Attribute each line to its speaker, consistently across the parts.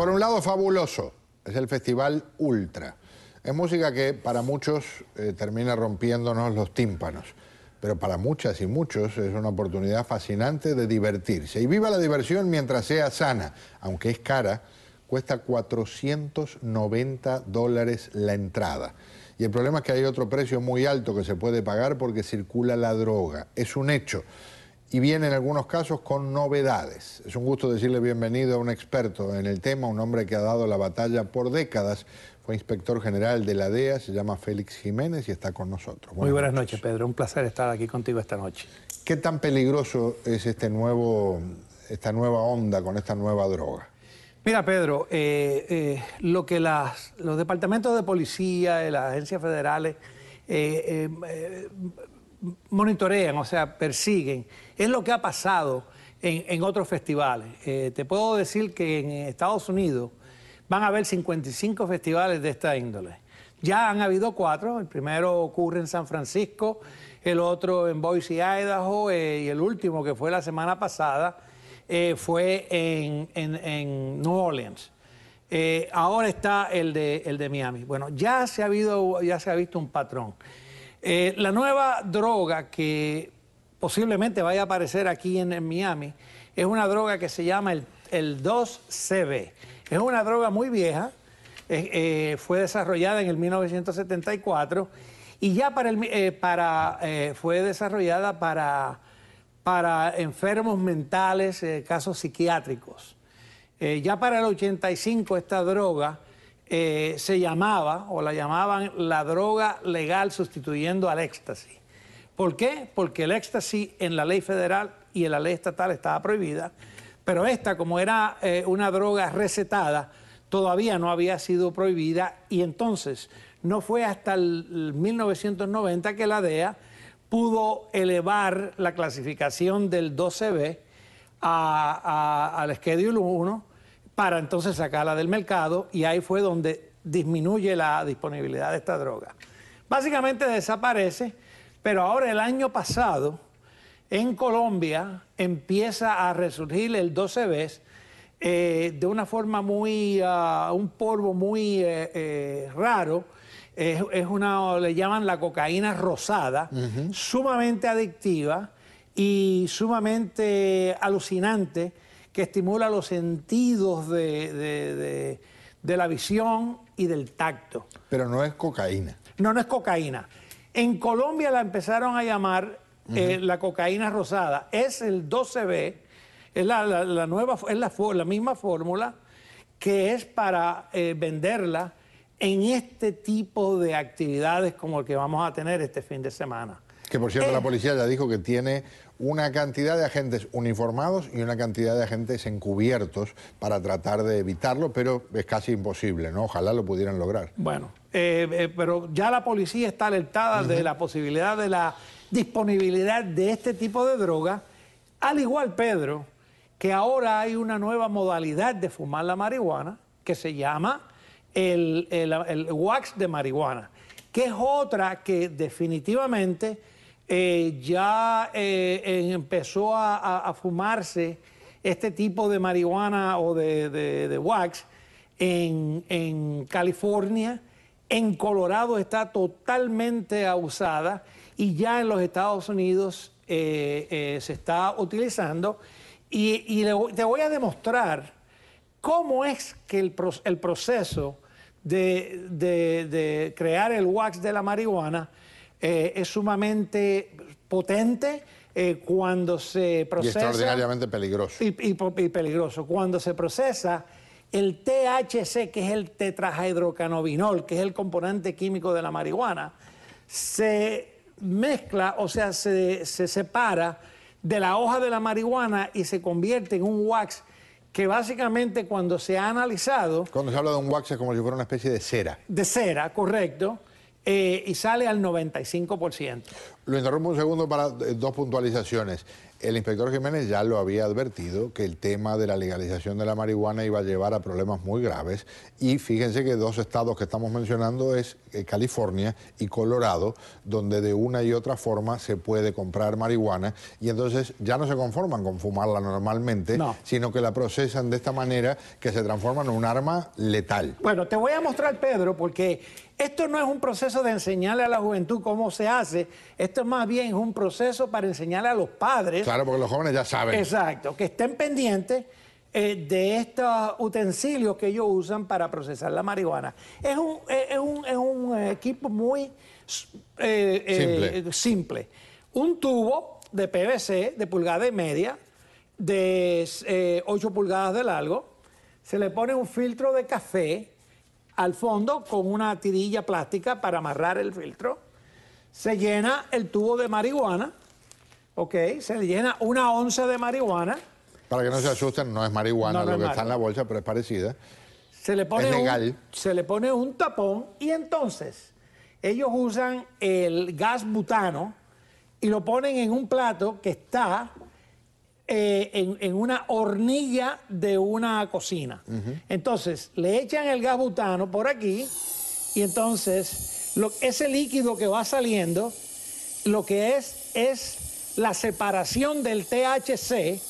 Speaker 1: Por un lado, fabuloso. Es el festival Ultra. Es música que para muchos eh, termina rompiéndonos los tímpanos, pero para muchas y muchos es una oportunidad fascinante de divertirse. Y viva la diversión mientras sea sana, aunque es cara, cuesta 490 dólares la entrada. Y el problema es que hay otro precio muy alto que se puede pagar porque circula la droga. Es un hecho y viene en algunos casos con novedades. Es un gusto decirle bienvenido a un experto en el tema, un hombre que ha dado la batalla por décadas. Fue inspector general de la DEA, se llama Félix Jiménez y está con nosotros. Muy buenas
Speaker 2: noches. Pedro. Un placer estar aquí contigo esta noche. ¿Qué tan
Speaker 1: peligroso es este nuevo, esta nueva onda con esta nueva droga?
Speaker 2: Mira, Pedro, eh, eh, lo que los departamentos de policía, eh, las agencias federales monitorean, o sea, persiguen. Es lo que ha pasado en, otros festivales. Eh, te puedo decir que en Estados Unidos van a haber 55 festivales de esta índole. Ya han habido cuatro, el primero ocurre en San Francisco, el otro en Boise, Idaho, eh, y el último que fue la semana pasada eh, fue en, en, New Orleans. ahora está el de, el de Miami. Bueno, ya se, ha habido, ya se ha visto un patrón. Eh, la nueva droga que posiblemente vaya a aparecer aquí en, Miami es una droga que se llama el, 2CB. Es una droga muy vieja, eh, fue desarrollada en el 1974 y ya para, el, eh, para fue desarrollada para, para enfermos mentales, casos psiquiátricos. ya para el 85 esta droga eh, se llamaba o la llamaban la droga legal sustituyendo al éxtasis. ¿Por qué? Porque el éxtasis en la ley federal y en la ley estatal estaba prohibida, pero esta, como era eh, una droga recetada, todavía no había sido prohibida y entonces no fue hasta el 1990 que la DEA pudo elevar la clasificación del 12B al Schedule 1 para entonces sacarla del mercado y ahí fue donde disminuye la disponibilidad de esta droga. Básicamente desaparece, pero ahora el año pasado en Colombia empieza a resurgir el 12B eh, de una forma muy, ah, un polvo muy eh, eh, raro. Es, una, le llaman la cocaína rosada, sumamente adictiva y sumamente alucinante que estimula los sentidos de, la visión y del tacto. Pero no es cocaína. No, no es cocaína. En Colombia la empezaron a llamar eh, la cocaína rosada. Es el 12B, es la, nueva, es la, misma fórmula que es para eh, venderla en este tipo de actividades como el que vamos a tener este fin de semana.
Speaker 1: Que por cierto, la eh, policía ya dijo que tiene una cantidad de agentes uniformados y una cantidad de agentes encubiertos para tratar de evitarlo, pero es casi imposible, ¿no? Ojalá lo pudieran lograr.
Speaker 2: Bueno, eh, eh, pero ya la policía está alertada de la posibilidad de la disponibilidad de este tipo de droga, al igual, Pedro, que ahora hay una nueva modalidad de fumar la marihuana que se llama el wax de marihuana, que es otra que definitivamente eh, ya eh, empezó a, fumarse este tipo de marihuana o de, wax en, California, en Colorado está totalmente abusada y ya en los Estados Unidos eh, se está utilizando. Y, te voy a demostrar cómo es que el, proceso de crear el wax de la marihuana eh, es sumamente potente. Eh, cuando se procesa... Y extraordinariamente peligroso. Y, peligroso. Cuando se procesa, el THC, que es el tetrahidrocanobinol, que es el componente químico de la marihuana, se mezcla, o sea, se, se separa de la hoja de la marihuana y se convierte en un wax que básicamente cuando se ha analizado... Cuando se habla de un wax es como si fuera una especie de cera. De cera, correcto eh, y sale al 95%. Lo interrumpo un segundo para eh, dos puntualizaciones.
Speaker 1: El inspector Jiménez ya lo había advertido que el tema de la legalización de la marihuana iba a llevar a problemas muy graves y fíjense que dos estados que estamos mencionando es eh, California y Colorado, donde de una y otra forma se puede comprar marihuana y entonces ya no se conforman con fumarla normalmente, sino que la procesan de esta manera que se transforma
Speaker 2: en un arma letal. Bueno, te voy a mostrar Pedro porque esto no es un proceso de enseñarle a la juventud cómo se hace, esto más bien es un proceso para enseñarle a los padres Claro, porque los jóvenes ya saben. Exacto, que estén pendientes eh, de estos utensilios que ellos usan para procesar la marihuana. Es un, equipo muy eh, eh, simple. simple. Un tubo de PVC de pulgada y media, de 8 pulgadas de largo, se le pone un filtro de café al fondo con una tirilla plástica para amarrar el filtro, se llena el tubo de marihuana, Ok, se le llena una onza de marihuana.
Speaker 1: Para que no se asusten, no es marihuana lo que está en la bolsa, pero es parecida.
Speaker 2: Se le pone Un, se le pone un tapón y entonces ellos usan el gas butano y lo ponen en un plato que está eh, en, una hornilla de una cocina. Entonces, le echan el gas butano por aquí y entonces ese líquido que va saliendo, lo que es es la separación del THC eh,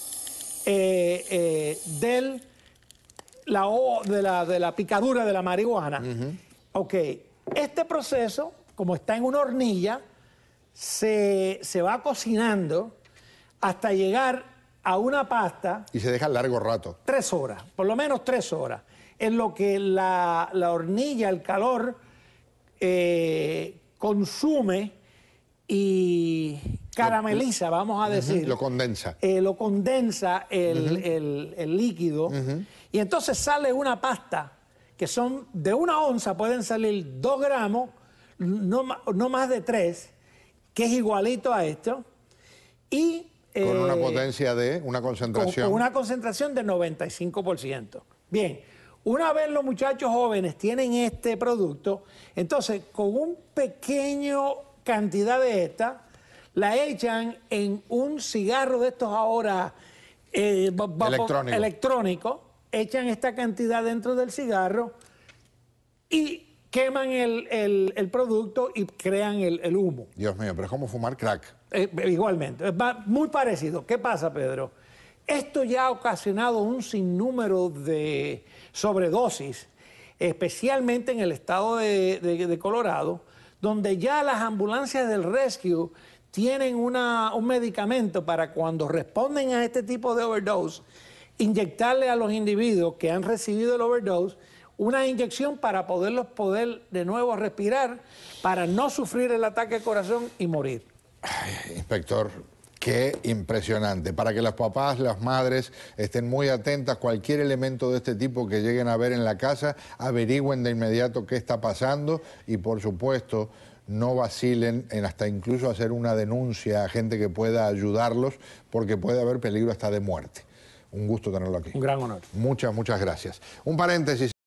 Speaker 2: eh, del, la, de, la, picadura de la marihuana. Ok, este proceso, como está en una hornilla, se, va cocinando hasta llegar a una pasta. Y se deja largo rato. Tres horas, por lo menos tres horas. En lo que la, hornilla, el calor, eh, consume y, carameliza, vamos a decir. lo
Speaker 1: condensa.
Speaker 2: Eh, lo condensa el, líquido y entonces sale una pasta que son de una onza, pueden salir dos gramos, no, más de tres, que es igualito a esto. Y con una eh, potencia
Speaker 1: de, una concentración. Con, una
Speaker 2: concentración de 95%. Bien, una vez los muchachos jóvenes tienen este producto, entonces con un pequeño cantidad de esta, la echan en un cigarro de estos ahora eh, electrónico. echan esta cantidad dentro del cigarro y queman el, producto y crean el, humo. Dios mío, pero es como fumar crack. Eh, eh, igualmente, va muy parecido. ¿Qué pasa, Pedro? Esto ya ha ocasionado un sinnúmero de sobredosis, especialmente en el estado de, de Colorado, donde ya las ambulancias del rescue tienen un medicamento para cuando responden a este tipo de overdose, inyectarle a los individuos que han recibido el overdose una inyección para poderlos poder de nuevo respirar, para no sufrir el ataque de corazón y morir.
Speaker 1: inspector, Qué impresionante. Para que los papás, las madres estén muy atentas, cualquier elemento de este tipo que lleguen a ver en la casa, averigüen de inmediato qué está pasando y por supuesto no vacilen en hasta incluso hacer una denuncia a gente que pueda ayudarlos, porque puede haber peligro hasta de muerte. Un gusto tenerlo aquí. Un gran honor. Muchas, muchas gracias. Un paréntesis.